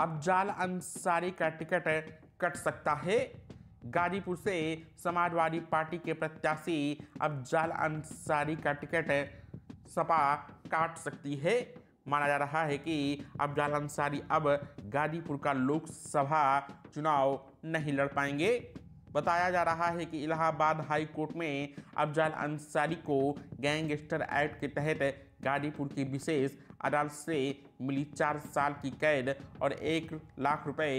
अफजाल अंसारी का ticket cut सकता है गाजीपुर से समाजवादी पार्टी के प्रत्याशी अफजाल अंसारी का टिकट सपा काट सकती है माना जा रहा है कि अफजाल अंसारी अब गाजीपुर का लोकसभा चुनाव नहीं लड़ पाएंगे बताया जा रहा है कि इलाहाबाद हाई कोर्ट में अफजाल अंसारी को गैंगस्टर एक्ट के तहत गाजीपुर की विशेष अदालत से मिली चार साल की कैद और एक लाख रुपए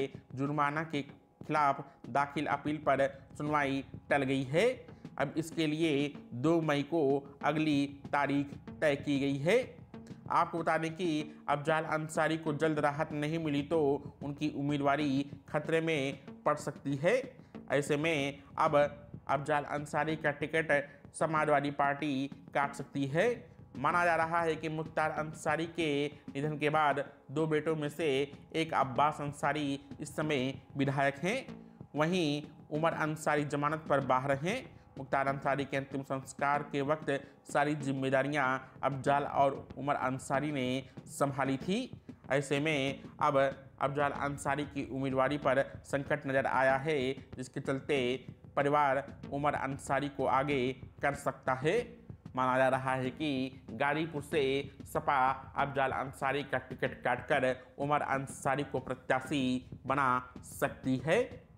जुर्माना के खिलाफ दाखिल अपील पर सुनवाई टल गई है अब इसके लिए दो मई को अगली तारीख तय की गई है आपको बता दें कि अफजाल अंसारी को जल्द राहत नहीं मिली तो उनकी उम्मीदवारी खतरे में पड़ सकती है ऐसे में अब अफजाल अंसारी का टिकट समाजवादी पार्टी काट सकती है माना जा रहा है कि मुख्तार अंसारी के निधन के बाद दो बेटों में से एक अब्बास अंसारी इस समय विधायक हैं वहीं उमर अंसारी जमानत पर बाहर हैं मुख्तार अंसारी के अंतिम संस्कार के वक्त सारी जिम्मेदारियां अफजाल और उमर अंसारी ने संभाली थी ऐसे में अब अफजाल अंसारी की उम्मीदवारी पर संकट नजर आया है जिसके चलते परिवार उमर अंसारी को आगे कर सकता है माना जा रहा है कि गाड़ीपुर से सपा अफजाल अंसारी का टिकट काटकर उमर अंसारी को प्रत्याशी बना सकती है